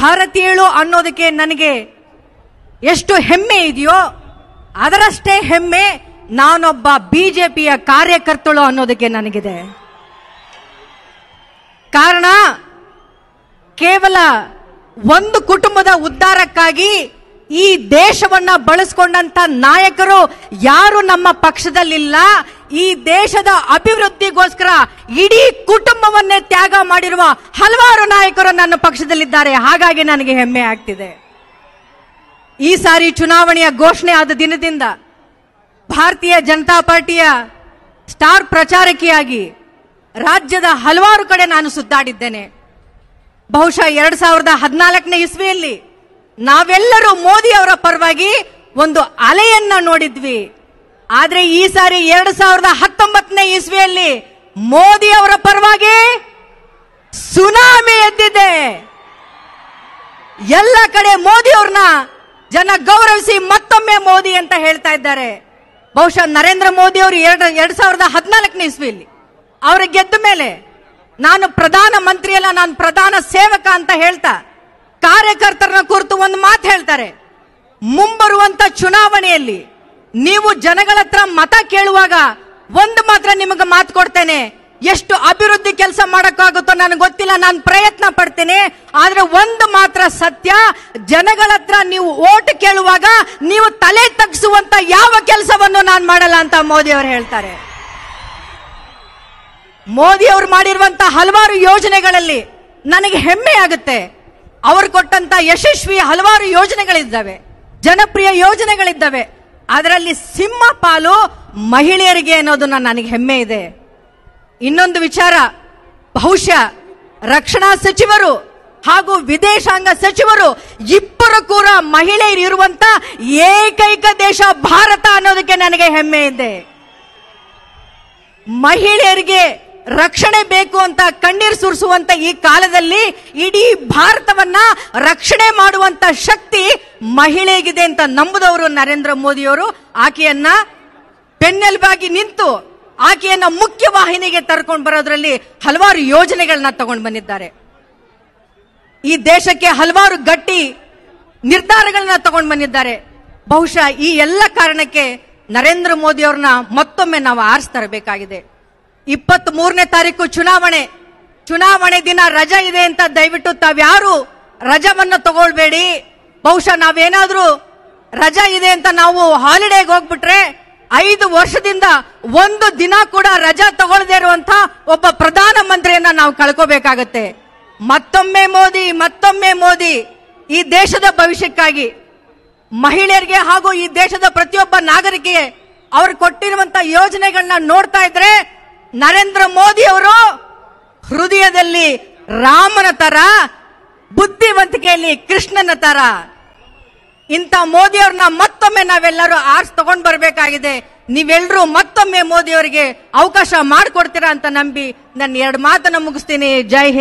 ಭಾರತೀಯಳು ಅನ್ನೋದಕ್ಕೆ ನನಗೆ ಎಷ್ಟು ಹೆಮ್ಮೆ ಇದೆಯೋ ಅದರಷ್ಟೇ ಹೆಮ್ಮೆ ನಾನೊಬ್ಬ ಬಿಜೆಪಿಯ ಕಾರ್ಯಕರ್ತಳು ಅನ್ನೋದಕ್ಕೆ ನನಗಿದೆ ಕಾರಣ ಕೇವಲ ಒಂದು ಕುಟುಂಬದ ಉದ್ಧಾರಕ್ಕಾಗಿ ಈ ದೇಶವನ್ನ ಬಳಸ್ಕೊಂಡಂತ ನಾಯಕರು ಯಾರು ನಮ್ಮ ಪಕ್ಷದಲ್ಲಿಲ್ಲ ಈ ದೇಶದ ಅಭಿವೃದ್ಧಿಗೋಸ್ಕರ ಇಡೀ ಕುಟುಂಬವನ್ನೇ ತ್ಯಾಗ ಮಾಡಿರುವ ಹಲವಾರು ನಾಯಕರು ನನ್ನ ಪಕ್ಷದಲ್ಲಿದ್ದಾರೆ ಹಾಗಾಗಿ ನನಗೆ ಹೆಮ್ಮೆ ಆಗ್ತಿದೆ ಈ ಸಾರಿ ಚುನಾವಣೆಯ ಘೋಷಣೆ ಆದ ದಿನದಿಂದ ಭಾರತೀಯ ಜನತಾ ಪಾರ್ಟಿಯ ಸ್ಟಾರ್ ಪ್ರಚಾರಕಿಯಾಗಿ ರಾಜ್ಯದ ಹಲವಾರು ಕಡೆ ನಾನು ಸುತ್ತಾಡಿದ್ದೇನೆ ಬಹುಶಃ ಎರಡ್ ಸಾವಿರದ ಹದಿನಾಲ್ಕನೇ ಇಸ್ವಿಯಲ್ಲಿ ನಾವೆಲ್ಲರೂ ಮೋದಿ ಅವರ ಪರವಾಗಿ ಒಂದು ಅಲೆಯನ್ನ ನೋಡಿದ್ವಿ ಆದ್ರೆ ಈ ಸಾರಿ ಎರಡ್ ಸಾವಿರದ ಹತ್ತೊಂಬತ್ತನೇ ಇಸ್ವಿಯಲ್ಲಿ ಮೋದಿ ಅವರ ಪರವಾಗಿ ಸುನಾಮಿ ಎದ್ದಿದೆ ಎಲ್ಲ ಕಡೆ ಮೋದಿ ಅವ್ರನ್ನ ಜನ ಗೌರವಿಸಿ ಮತ್ತೊಮ್ಮೆ ಮೋದಿ ಅಂತ ಹೇಳ್ತಾ ಇದ್ದಾರೆ ಬಹುಶಃ ನರೇಂದ್ರ ಮೋದಿ ಅವರು ಎರಡು ಎರಡ್ ಸಾವಿರದ ಹದಿನಾಲ್ಕನೇ ಇಸ್ವಿಯಲ್ಲಿ ಅವ್ರ ಗೆದ್ದ ಮೇಲೆ ನಾನು ಪ್ರಧಾನ ಮಂತ್ರಿಯಲ್ಲ ನಾನು ಪ್ರಧಾನ ಸೇವಕ ಅಂತ ಹೇಳ್ತಾ ಕಾರ್ಯಕರ್ತರನ್ನ ಕುರಿತು ಒಂದು ಮಾತು ಹೇಳ್ತಾರೆ ಮುಂಬರುವಂತ ಚುನಾವಣೆಯಲ್ಲಿ ನೀವು ಜನಗಳ ಹತ್ರ ಮತ ಕೇಳುವಾಗ ಒಂದು ಮಾತ್ರ ನಿಮಗೆ ಮಾತು ಕೊಡ್ತೇನೆ ಎಷ್ಟು ಅಭಿವೃದ್ಧಿ ಕೆಲಸ ಮಾಡಕ್ಕಾಗುತ್ತೋ ನನಗೆ ಗೊತ್ತಿಲ್ಲ ನಾನು ಪ್ರಯತ್ನ ಪಡ್ತೇನೆ ಆದ್ರೆ ಒಂದು ಮಾತ್ರ ಸತ್ಯ ಜನಗಳ ಹತ್ರ ನೀವು ಓಟ್ ಕೇಳುವಾಗ ನೀವು ತಲೆ ತಗ್ಸುವಂತ ಯಾವ ಕೆಲಸವನ್ನು ನಾನು ಮಾಡಲ್ಲ ಅಂತ ಮೋದಿ ಅವರು ಹೇಳ್ತಾರೆ ಮೋದಿ ಅವರು ಮಾಡಿರುವಂತ ಹಲವಾರು ಯೋಜನೆಗಳಲ್ಲಿ ನನಗೆ ಹೆಮ್ಮೆ ಆಗುತ್ತೆ ಅವರು ಕೊಟ್ಟಂತ ಯಶಸ್ವಿ ಹಲವಾರು ಯೋಜನೆಗಳಿದ್ದಾವೆ ಜನಪ್ರಿಯ ಯೋಜನೆಗಳಿದ್ದಾವೆ ಅದರಲ್ಲಿ ಸಿಂಹ ಪಾಲು ಮಹಿಳೆಯರಿಗೆ ಅನ್ನೋದು ನನಗೆ ಹೆಮ್ಮೆ ಇದೆ ಇನ್ನೊಂದು ವಿಚಾರ ಬಹುಶಃ ರಕ್ಷಣಾ ಸಚಿವರು ಹಾಗೂ ವಿದೇಶಾಂಗ ಸಚಿವರು ಇಬ್ಬರು ಕೂಡ ಮಹಿಳೆಯರು ಇರುವಂತ ಏಕೈಕ ದೇಶ ಭಾರತ ಅನ್ನೋದಕ್ಕೆ ನನಗೆ ಹೆಮ್ಮೆ ಇದೆ ಮಹಿಳೆಯರಿಗೆ ರಕ್ಷಣೆ ಬೇಕು ಅಂತ ಕಣ್ಣೀರು ಸುರಿಸುವಂತ ಈ ಕಾಲದಲ್ಲಿ ಇಡೀ ಭಾರತವನ್ನ ರಕ್ಷಣೆ ಮಾಡುವಂತ ಶಕ್ತಿ ಮಹಿಳೆಗಿದೆ ಅಂತ ನಂಬುದವರು ನರೇಂದ್ರ ಮೋದಿಯವರು ಆಕೆಯನ್ನ ಬೆನ್ನೆಲುಬಾಗಿ ನಿಂತು ಆಕೆಯನ್ನ ಮುಖ್ಯ ವಾಹಿನಿಗೆ ತರ್ಕೊಂಡು ಬರೋದ್ರಲ್ಲಿ ಹಲವಾರು ಯೋಜನೆಗಳನ್ನ ತಗೊಂಡು ಬಂದಿದ್ದಾರೆ ಈ ದೇಶಕ್ಕೆ ಹಲವಾರು ಗಟ್ಟಿ ನಿರ್ಧಾರಗಳನ್ನ ತಗೊಂಡು ಬಂದಿದ್ದಾರೆ ಬಹುಶಃ ಈ ಎಲ್ಲ ಕಾರಣಕ್ಕೆ ನರೇಂದ್ರ ಮೋದಿ ಮತ್ತೊಮ್ಮೆ ನಾವು ಆರಿಸ್ತರಬೇಕಾಗಿದೆ ಇಪ್ಪತ್ತ್ ಮೂರನೇ ತಾರೀಕು ಚುನಾವಣೆ ಚುನಾವಣೆ ದಿನ ರಜಾ ಇದೆ ಅಂತ ದಯವಿಟ್ಟು ತಾವ್ಯಾರು ರಜವನ್ನು ತಗೊಳ್ಬೇಡಿ ಬಹುಶಃ ನಾವೇನಾದ್ರೂ ರಜಾ ಇದೆ ಅಂತ ನಾವು ಹಾಲಿಡೇಗೆ ಹೋಗ್ಬಿಟ್ರೆ ಐದು ವರ್ಷದಿಂದ ಒಂದು ದಿನ ಕೂಡ ರಜಾ ತಗೊಳ್ದೇ ಇರುವಂತ ಒಬ್ಬ ಪ್ರಧಾನ ಮಂತ್ರಿಯನ್ನ ನಾವು ಕಳ್ಕೋಬೇಕಾಗತ್ತೆ ಮತ್ತೊಮ್ಮೆ ಮೋದಿ ಮತ್ತೊಮ್ಮೆ ಮೋದಿ ಈ ದೇಶದ ಭವಿಷ್ಯಕ್ಕಾಗಿ ಮಹಿಳೆಯರಿಗೆ ಹಾಗೂ ಈ ದೇಶದ ಪ್ರತಿಯೊಬ್ಬ ನಾಗರಿಕೆ ಅವರು ಕೊಟ್ಟಿರುವಂತ ಯೋಜನೆಗಳನ್ನ ನೋಡ್ತಾ ಇದ್ರೆ ನರೇಂದ್ರ ಮೋದಿ ಅವರು ಹೃದಯದಲ್ಲಿ ರಾಮನ ತರ ಬುದ್ಧಿವಂತಿಕೆಯಲ್ಲಿ ಕೃಷ್ಣನ ತರ ಇಂಥ ಮೋದಿಯವ್ರನ್ನ ಮತ್ತೊಮ್ಮೆ ನಾವೆಲ್ಲರೂ ಆರ್ಸ್ ತಗೊಂಡ್ ಬರಬೇಕಾಗಿದೆ ನೀವೆಲ್ಲರೂ ಮತ್ತೊಮ್ಮೆ ಅವರಿಗೆ ಅವಕಾಶ ಮಾಡಿಕೊಡ್ತೀರಾ ಅಂತ ನಂಬಿ ನನ್ನ ಎರಡು ಮಾತನ್ನು ಮುಗಿಸ್ತೀನಿ ಜೈ ಹಿಂದ್